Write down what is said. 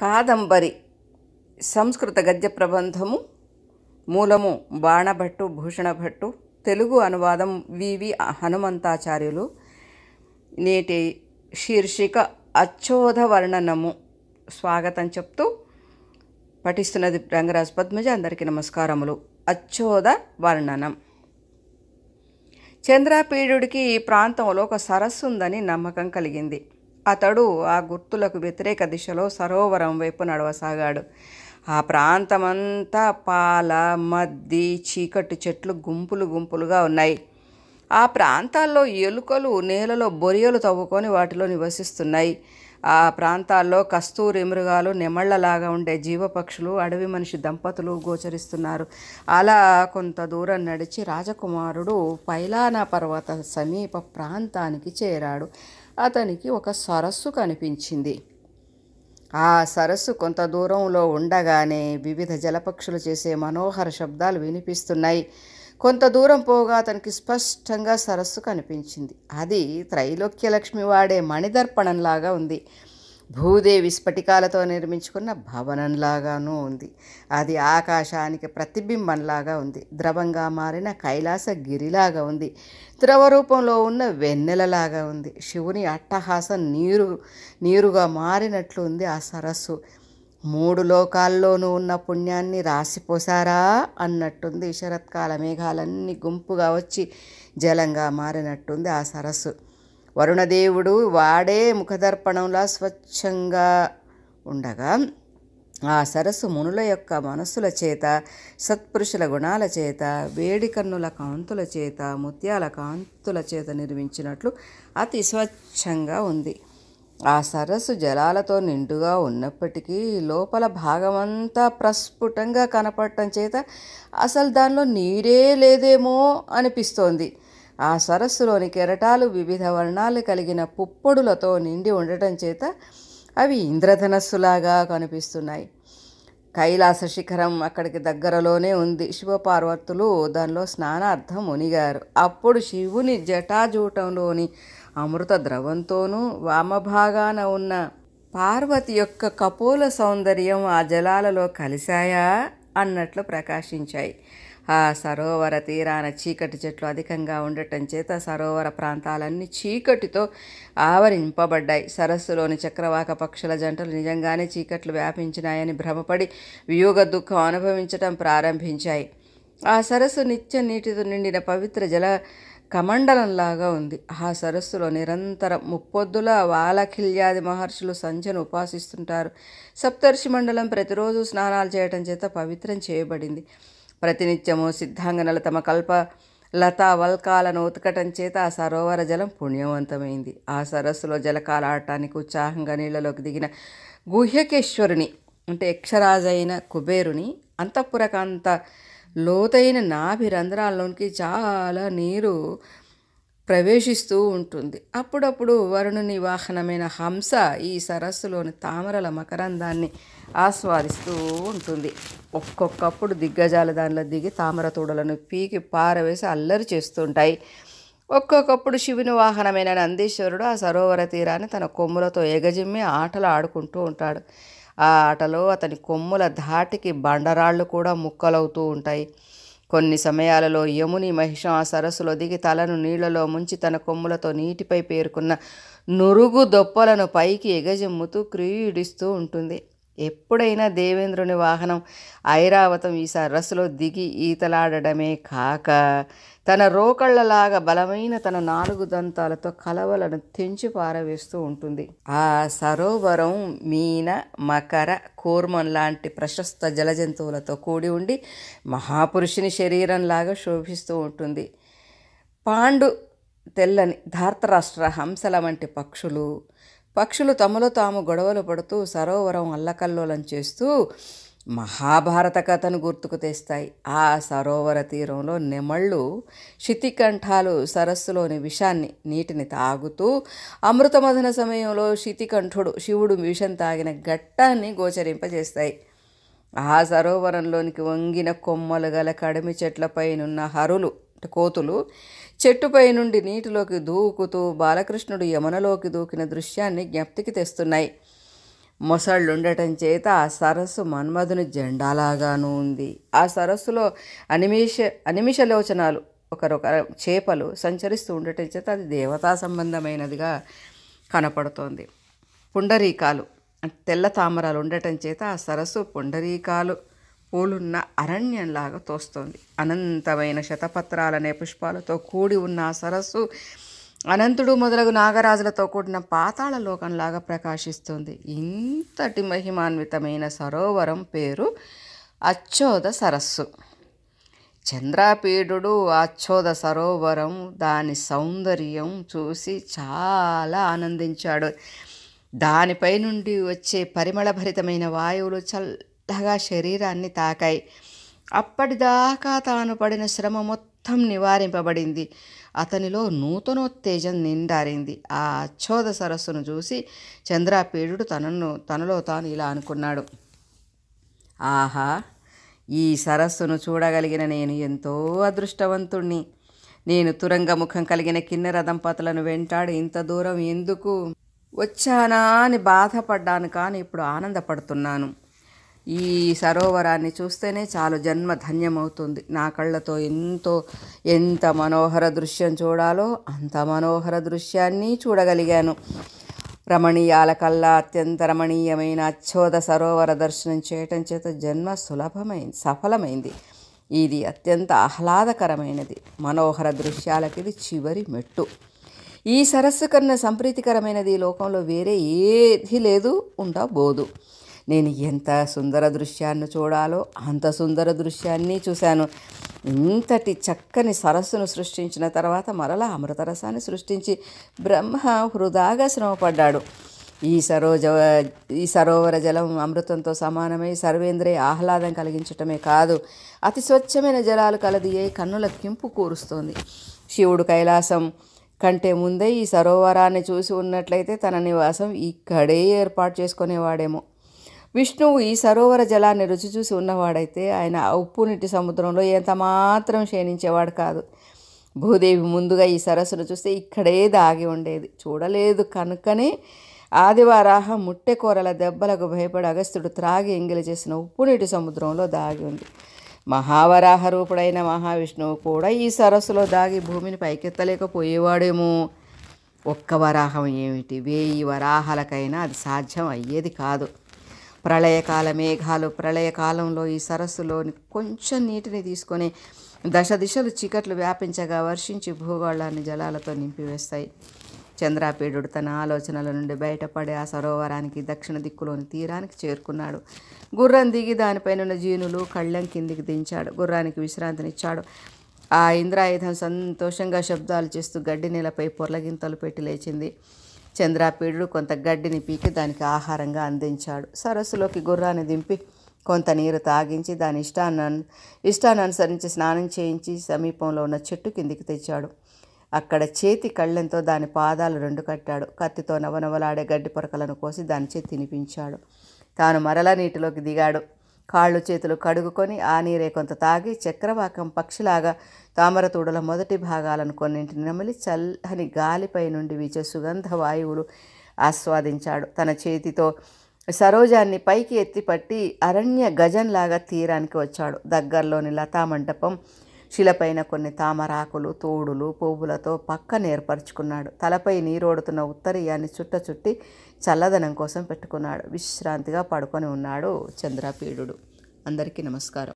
కాదంబరి సంస్కృత గద్య ప్రబంధము మూలము బాణభట్టు భూషణభట్టు తెలుగు అనువాదం వివి హనుమంతాచార్యులు నేటి శీర్షిక అచ్చోధ వర్ణనము స్వాగతం చెప్తూ పఠిస్తున్నది రంగరాజ్ పద్మజ అందరికీ నమస్కారములు అచ్చోధ వర్ణనం చంద్రపీడుడికి ఈ ప్రాంతంలో ఒక సరస్సు ఉందని నమ్మకం కలిగింది అతడు ఆ గుర్తులకు వ్యతిరేక దిశలో సరోవరం వైపు నడవసాగాడు ఆ ప్రాంతమంతా పాల మద్ది చీకటి చెట్లు గుంపులు గుంపులుగా ఉన్నాయి ఆ ప్రాంతాల్లో ఎలుకలు నేలలో బొరియలు తవ్వుకొని వాటిలో నివసిస్తున్నాయి ఆ ప్రాంతాల్లో కస్తూరి మృగాలు నెమళ్లలాగా ఉండే జీవపక్షులు అడవి మనిషి దంపతులు గోచరిస్తున్నారు అలా కొంత దూరం నడిచి రాజకుమారుడు పైలానా పర్వత సమీప ప్రాంతానికి చేరాడు అతనికి ఒక సరస్సు కనిపించింది ఆ సరస్సు కొంత దూరంలో ఉండగానే వివిధ జలపక్షులు చేసే మనోహర శబ్దాలు వినిపిస్తున్నాయి కొంత దూరం పోగా అతనికి స్పష్టంగా సరస్సు కనిపించింది అది త్రైలోక్యలక్ష్మి వాడే మణిదర్పణంలాగా ఉంది భూదేవి స్ఫటికాలతో నిర్మించుకున్న భవనంలాగానూ ఉంది అది ఆకాశానికి ప్రతిబింబంలాగా ఉంది ద్రవంగా మారిన కైలాస గిరిలాగా ఉంది ద్రవ రూపంలో ఉన్న వెన్నెలలాగా ఉంది శివుని అట్టహాసం నీరు నీరుగా మారినట్లు ఉంది ఆ సరస్సు మూడు లోకాల్లోనూ ఉన్న పుణ్యాన్ని రాసిపోసారా అన్నట్టుంది శరత్కాల మేఘాలన్నీ గుంపుగా వచ్చి జలంగా మారినట్టుంది ఆ సరస్సు వరుణదేవుడు వాడే ముఖదర్పణంలా స్వచ్ఛంగా ఉండగా ఆ సరస్సు మునుల యొక్క మనస్సుల చేత సత్పురుషుల గుణాల చేత వేడికన్నుల కాంతుల చేత ముత్యాల కాంతుల చేత నిర్మించినట్లు అతి స్వచ్ఛంగా ఉంది ఆ సరస్సు జలాలతో నిండుగా ఉన్నప్పటికీ లోపల భాగమంతా ప్రస్ఫుటంగా కనపడటం చేత అసలు దానిలో నీరే లేదేమో అనిపిస్తోంది ఆ సరస్సులోని కెరటాలు వివిధ వర్ణాలు కలిగిన పుప్పొడులతో నిండి ఉండటం చేత అవి ఇంద్రధనస్సులాగా కనిపిస్తున్నాయి కైలాస శిఖరం అక్కడికి దగ్గరలోనే ఉంది శివపార్వతులు దానిలో స్నానార్థం మునిగారు అప్పుడు శివుని జటాజూటంలోని అమృత ద్రవంతోనూ వామభాగాన ఉన్న పార్వతి యొక్క కపోల సౌందర్యం ఆ జలాలలో కలిశాయా అన్నట్లు ప్రకాశించాయి ఆ సరోవర తీరాన చీకటి చెట్లు అధికంగా ఉండటం చేత సరోవర ప్రాంతాలన్నీ చీకటితో ఆవరింపబడ్డాయి సరస్సులోని చక్రవాక పక్షుల జంటలు నిజంగానే చీకట్లు వ్యాపించినాయని భ్రమపడి వియోగ దుఃఖం అనుభవించటం ప్రారంభించాయి ఆ సరస్సు నిత్య నీటితో నిండిన పవిత్ర జల కమండలంలాగా ఉంది ఆ సరస్సులో నిరంతరం ముప్పొద్దుల వాలఖిల్యాది మహర్షులు సంచను ఉపాసిస్తుంటారు సప్తర్షి మండలం ప్రతిరోజు స్నానాలు చేయటం చేత పవిత్రం చేయబడింది ప్రతినిత్యము సిద్ధాంగనలు తమ కల్ప లతా వల్కాలను ఉతకటం చేత ఆ సరోవర జలం పుణ్యవంతమైంది ఆ సరస్సులో జలకాల ఆడటానికి ఉత్సాహంగా నీళ్ళలోకి దిగిన గుహ్యకేశ్వరుని అంటే యక్షరాజైన కుబేరుని అంతఃపురకాంత లోతైన నాభి రంధ్రాల్లోనికి చాలా నీరు ప్రవేశిస్తూ ఉంటుంది అప్పుడప్పుడు వరుణుని వాహనమైన హంస ఈ సరస్సులోని తామరల మకరందాన్ని ఆస్వాదిస్తూ ఉంటుంది ఒక్కొక్కప్పుడు దిగ్గజాల దానిలో దిగి తామర తోడలను పీకి పారవేసి అల్లరి చేస్తుంటాయి ఒక్కొక్కప్పుడు శివుని వాహనమైన నందీశ్వరుడు ఆ సరోవర తీరాన్ని తన కొమ్ములతో ఎగజిమ్మి ఆటలు ఆడుకుంటూ ఉంటాడు ఆ ఆటలో అతని కొమ్ముల ధాటికి బండరాళ్ళు కూడా ముక్కలవుతూ ఉంటాయి కొన్ని సమయాలలో యముని మహిషం ఆ సరస్సులో దిగి తలను నీళ్లలో ముంచి తన కొమ్ములతో నీటిపై పేరుకున్న నురుగు దొప్పలను పైకి ఎగజెమ్ముతూ క్రీడిస్తూ ఉంటుంది ఎప్పుడైనా దేవేంద్రుని వాహనం ఐరావతం ఈ సరస్సులో దిగి ఈతలాడడమే కాక తన రోకళ్లలాగా బలమైన తన నాలుగు దంతాలతో కలవలను తెంచి పారవేస్తూ ఉంటుంది ఆ సరోవరం మీన మకర కూర్మం లాంటి ప్రశస్త జలజంతువులతో కూడి ఉండి మహాపురుషుని శరీరంలాగా శోభిస్తూ ఉంటుంది పాండు తెల్లని ధార్తరాష్ట్ర హంసల వంటి పక్షులు పక్షులు తమలో తాము గొడవలు పడుతూ సరోవరం అల్లకల్లోలం చేస్తూ మహాభారత కథను గుర్తుకు తెస్తాయి ఆ సరోవర తీరంలో నెమళ్ళు శితికంఠాలు సరస్సులోని విషాన్ని నీటిని తాగుతూ అమృతమధన సమయంలో శితికంఠుడు శివుడు విషం తాగిన ఘట్టాన్ని గోచరింపజేస్తాయి ఆ సరోవరంలోనికి వంగిన కొమ్మలు గల కడిమి చెట్లపైనున్న హరులు కోతులు చెట్టుపై నుండి నీటిలోకి దూకుతూ బాలకృష్ణుడు యమునలోకి దూకిన దృశ్యాన్ని జ్ఞప్తికి తెస్తున్నాయి మొసళ్ళుండటం చేత ఆ సరస్సు మన్మధుని జెండాలాగాను ఉంది ఆ సరస్సులో అనిమిష అనిమిషలోచనాలు ఒకరొక చేపలు సంచరిస్తూ ఉండటం చేత అది దేవతా సంబంధమైనదిగా కనపడుతోంది పుండరీకాలు తెల్ల తామరాలు ఉండటం చేత ఆ సరస్సు పుండరీకాలు పోలున్న అరణ్యంలాగా తోస్తోంది అనంతమైన శతపత్రాలనే పుష్పాలతో కూడి ఉన్న సరస్సు అనంతుడు మొదలగు నాగరాజులతో కూడిన పాతాళ లోకంలాగా ప్రకాశిస్తుంది ఇంతటి మహిమాన్వితమైన సరోవరం పేరు అచ్చోద సరస్సు చంద్రాపీడు అచ్చోద సరోవరం దాని సౌందర్యం చూసి చాలా ఆనందించాడు దానిపై నుండి వచ్చే పరిమళభరితమైన వాయువులు చల్ మెత్తగా శరీరాన్ని తాకాయి అప్పటిదాకా తాను పడిన శ్రమ మొత్తం నివారింపబడింది అతనిలో నూతనోత్తేజం నిండారింది ఆ అచ్చోద సరస్సును చూసి చంద్రాపీడు తనను తనలో తాను ఇలా అనుకున్నాడు ఆహా ఈ సరస్సును చూడగలిగిన నేను ఎంతో అదృష్టవంతుణ్ణి నేను తురంగముఖం కలిగిన కిన్నెర దంపతులను వెంటాడు ఇంత దూరం ఎందుకు వచ్చానా అని బాధపడ్డాను కానీ ఇప్పుడు ఆనందపడుతున్నాను ఈ సరోవరాన్ని చూస్తేనే చాలు జన్మ ధన్యమవుతుంది నా కళ్ళతో ఎంతో ఎంత మనోహర దృశ్యం చూడాలో అంత మనోహర దృశ్యాన్ని చూడగలిగాను రమణీయాల కల్లా అత్యంత రమణీయమైన అచ్చోద సరోవర దర్శనం చేయటం చేత జన్మ సులభమైంది సఫలమైంది ఇది అత్యంత ఆహ్లాదకరమైనది మనోహర దృశ్యాలకి ఇది చివరి మెట్టు ఈ సరస్సు కన్నా సంప్రీతికరమైనది ఈ లోకంలో వేరే ఏది లేదు ఉండబోదు నేను ఎంత సుందర దృశ్యాన్ని చూడాలో అంత సుందర దృశ్యాన్ని చూశాను ఇంతటి చక్కని సరస్సును సృష్టించిన తర్వాత మరలా అమృతరసాన్ని సృష్టించి బ్రహ్మ హృదాగా శ్రమపడ్డాడు ఈ సరోజ ఈ సరోవర జలం అమృతంతో సమానమై సర్వేంద్రియ ఆహ్లాదం కలిగించటమే కాదు అతి స్వచ్ఛమైన జలాలు కలది ఏ కన్నుల కింపు కూరుస్తోంది శివుడు కైలాసం కంటే ముందే ఈ సరోవరాన్ని చూసి ఉన్నట్లయితే తన నివాసం ఇక్కడే ఏర్పాటు చేసుకునేవాడేమో విష్ణువు ఈ సరోవర జలాన్ని రుచి చూసి ఉన్నవాడైతే ఆయన ఉప్పు నీటి సముద్రంలో ఎంత మాత్రం క్షీణించేవాడు కాదు భూదేవి ముందుగా ఈ సరస్సును చూస్తే ఇక్కడే దాగి ఉండేది చూడలేదు కనుకనే ఆదివారాహ ముట్టెకూరల దెబ్బలకు భయపడి అగస్త్యుడు త్రాగి ఎంగిలి చేసిన ఉప్పు నీటి సముద్రంలో దాగి ఉంది మహావరాహ రూపుడైన మహావిష్ణువు కూడా ఈ సరస్సులో దాగి భూమిని పైకెత్తలేకపోయేవాడేమో ఒక్క వరాహం ఏమిటి వేయి వరాహాలకైనా అది సాధ్యం అయ్యేది కాదు ప్రళయకాల మేఘాలు ప్రళయకాలంలో ఈ సరస్సులోని కొంచెం నీటిని తీసుకొని దశ దిశలు చీకట్లు వ్యాపించగా వర్షించి భూగోళాన్ని జలాలతో నింపివేస్తాయి చంద్రాపీడు తన ఆలోచనల నుండి బయటపడే ఆ సరోవరానికి దక్షిణ దిక్కులోని తీరానికి చేరుకున్నాడు గుర్రం దిగి దానిపైనున్న జీనులు కళ్ళం కిందికి దించాడు గుర్రానికి విశ్రాంతినిచ్చాడు ఆ ఇంద్రాయుధం సంతోషంగా శబ్దాలు చేస్తూ గడ్డి నేలపై పొర్లగింతలు పెట్టి లేచింది చంద్రాపీడు కొంత గడ్డిని పీకి దానికి ఆహారంగా అందించాడు సరస్సులోకి గుర్రాన్ని దింపి కొంత నీరు తాగించి దాని ఇష్టాన్ని ఇష్టాననుసరించి స్నానం చేయించి సమీపంలో ఉన్న చెట్టు కిందికి తెచ్చాడు అక్కడ చేతి కళ్ళెంతో దాని పాదాలు రెండు కట్టాడు కత్తితో నవనవలాడే గడ్డి పొరకలను కోసి దాని చేతి తినిపించాడు తాను మరల నీటిలోకి దిగాడు కాళ్ళు చేతులు కడుగుకొని ఆ నీరే కొంత తాగి చక్రవాకం పక్షిలాగా తామరతూడల మొదటి భాగాలను కొన్నింటిని నమిలి చల్లని గాలిపై నుండి వీచే సుగంధ వాయువులు ఆస్వాదించాడు తన చేతితో సరోజాన్ని పైకి ఎత్తిపట్టి అరణ్య గజంలాగా తీరానికి వచ్చాడు దగ్గరలోని లతామండపం శిలపైన కొన్ని తామరాకులు తోడులు పువ్వులతో పక్కన ఏర్పరచుకున్నాడు తలపై నీరోడుతున్న ఉత్తరీయాన్ని చుట్ట చుట్టి చల్లదనం కోసం పెట్టుకున్నాడు విశ్రాంతిగా పడుకొని ఉన్నాడు చంద్రపీడు అందరికీ నమస్కారం